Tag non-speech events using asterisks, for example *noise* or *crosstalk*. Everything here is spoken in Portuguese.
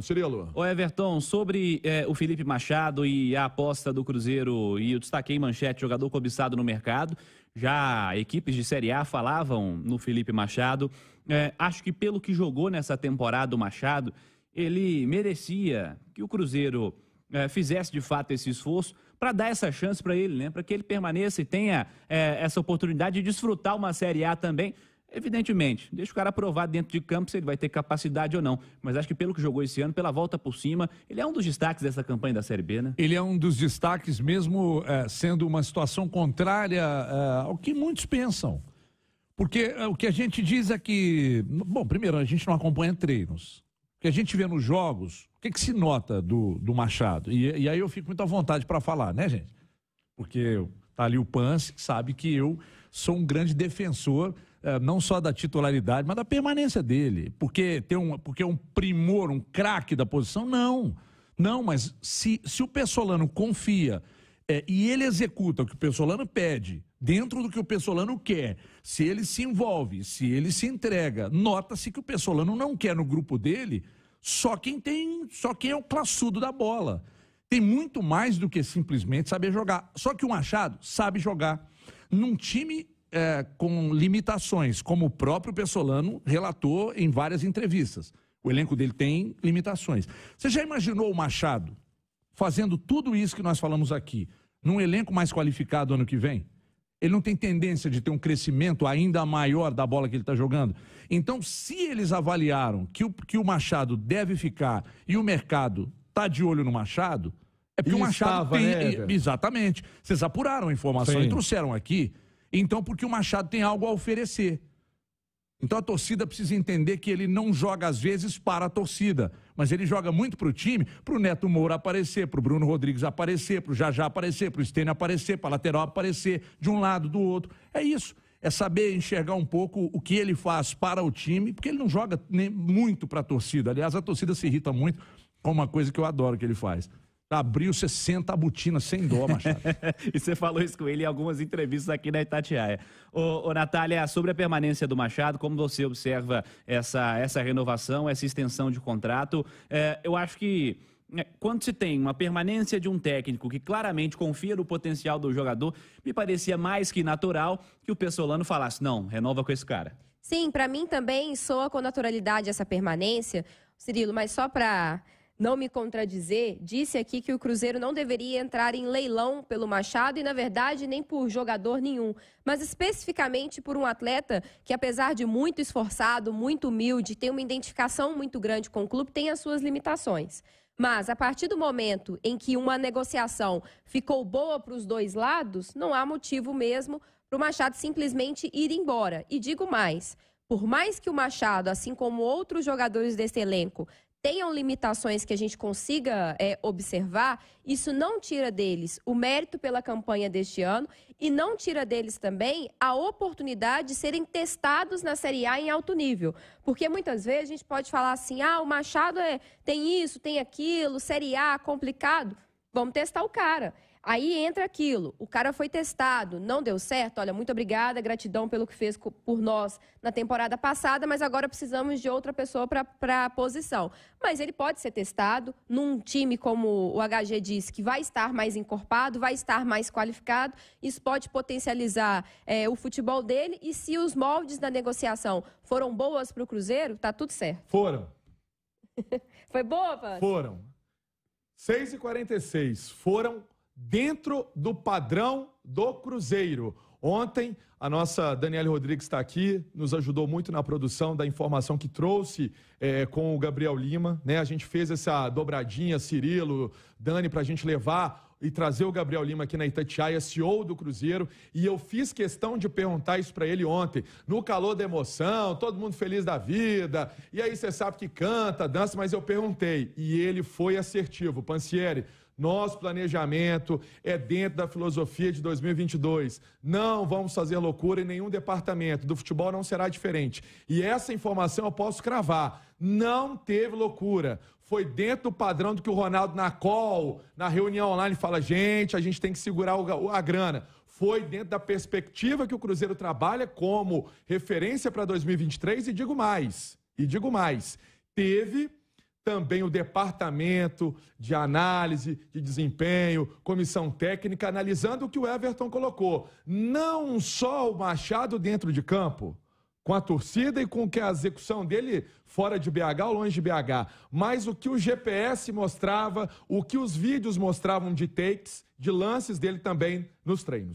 Cirilo. Ô Everton, sobre é, o Felipe Machado e a aposta do Cruzeiro, e eu destaquei em manchete, jogador cobiçado no mercado, já equipes de Série A falavam no Felipe Machado, é, acho que pelo que jogou nessa temporada o Machado, ele merecia que o Cruzeiro é, fizesse de fato esse esforço para dar essa chance para ele, né? para que ele permaneça e tenha é, essa oportunidade de desfrutar uma Série A também, Evidentemente, deixa o cara provar dentro de campo se ele vai ter capacidade ou não. Mas acho que pelo que jogou esse ano, pela volta por cima, ele é um dos destaques dessa campanha da Série B, né? Ele é um dos destaques, mesmo é, sendo uma situação contrária é, ao que muitos pensam. Porque é, o que a gente diz é que. Bom, primeiro, a gente não acompanha treinos. O que a gente vê nos jogos, o que, que se nota do, do Machado? E, e aí eu fico muito à vontade para falar, né, gente? Porque tá ali o Pance, que sabe que eu sou um grande defensor eh, não só da titularidade, mas da permanência dele. Porque tem um, porque é um primor, um craque da posição? Não. Não, mas se, se o Pessolano confia é, e ele executa o que o Pessolano pede, dentro do que o Pessolano quer, se ele se envolve, se ele se entrega, nota-se que o Pessolano não quer no grupo dele só quem tem, só quem é o classudo da bola. Tem muito mais do que simplesmente saber jogar. Só que o Machado sabe jogar. Num time é, com limitações, como o próprio Pessolano relatou em várias entrevistas. O elenco dele tem limitações. Você já imaginou o Machado fazendo tudo isso que nós falamos aqui num elenco mais qualificado ano que vem? Ele não tem tendência de ter um crescimento ainda maior da bola que ele está jogando. Então, se eles avaliaram que o, que o Machado deve ficar e o mercado está de olho no Machado, é porque e o Machado estava, tem. Né, exatamente. Vocês apuraram a informação Sim. e trouxeram aqui. Então, porque o Machado tem algo a oferecer. Então a torcida precisa entender que ele não joga às vezes para a torcida, mas ele joga muito para o time, para o Neto Moura aparecer, para o Bruno Rodrigues aparecer, para o Jajá aparecer, para o Stênio aparecer, para a lateral aparecer, de um lado, do outro. É isso. É saber enxergar um pouco o que ele faz para o time, porque ele não joga nem muito para a torcida. Aliás, a torcida se irrita muito com uma coisa que eu adoro que ele faz. Abriu 60 senta a botina sem dó, Machado. *laughs* e você falou isso com ele em algumas entrevistas aqui na Itatiaia. Ô, ô, Natália, sobre a permanência do Machado, como você observa essa, essa renovação, essa extensão de contrato? É, eu acho que é, quando se tem uma permanência de um técnico que claramente confia no potencial do jogador, me parecia mais que natural que o Pessolano falasse: não, renova com esse cara. Sim, para mim também soa com naturalidade essa permanência, Cirilo, mas só para não me contradizer, disse aqui que o Cruzeiro não deveria entrar em leilão pelo Machado e, na verdade, nem por jogador nenhum, mas especificamente por um atleta que, apesar de muito esforçado, muito humilde, tem uma identificação muito grande com o clube, tem as suas limitações. Mas, a partir do momento em que uma negociação ficou boa para os dois lados, não há motivo mesmo para o Machado simplesmente ir embora. E digo mais. Por mais que o Machado, assim como outros jogadores desse elenco, tenham limitações que a gente consiga é, observar, isso não tira deles o mérito pela campanha deste ano e não tira deles também a oportunidade de serem testados na Série A em alto nível. Porque muitas vezes a gente pode falar assim: ah, o Machado é, tem isso, tem aquilo, Série A, complicado. Vamos testar o cara. Aí entra aquilo, o cara foi testado, não deu certo, olha, muito obrigada, gratidão pelo que fez por nós na temporada passada, mas agora precisamos de outra pessoa para a posição. Mas ele pode ser testado num time, como o HG disse, que vai estar mais encorpado, vai estar mais qualificado, isso pode potencializar é, o futebol dele e se os moldes da negociação foram boas para o Cruzeiro, tá tudo certo. Foram. *laughs* foi boa, Pan? Foram. 6h46, foram dentro do padrão do Cruzeiro. Ontem, a nossa Danielle Rodrigues está aqui, nos ajudou muito na produção da informação que trouxe é, com o Gabriel Lima. Né? A gente fez essa dobradinha, Cirilo, Dani, para a gente levar e trazer o Gabriel Lima aqui na Itatiaia, CEO do Cruzeiro. E eu fiz questão de perguntar isso para ele ontem. No calor da emoção, todo mundo feliz da vida. E aí você sabe que canta, dança, mas eu perguntei. E ele foi assertivo. Pansieri. Nosso planejamento é dentro da filosofia de 2022. Não vamos fazer loucura em nenhum departamento. Do futebol não será diferente. E essa informação eu posso cravar. Não teve loucura. Foi dentro do padrão do que o Ronaldo na call, na reunião online, fala: gente, a gente tem que segurar a grana foi dentro da perspectiva que o Cruzeiro trabalha como referência para 2023 e digo mais, e digo mais, teve também o departamento de análise de desempenho, comissão técnica, analisando o que o Everton colocou. Não só o Machado dentro de campo, com a torcida e com que a execução dele fora de BH ou longe de BH, mas o que o GPS mostrava, o que os vídeos mostravam de takes, de lances dele também nos treinos.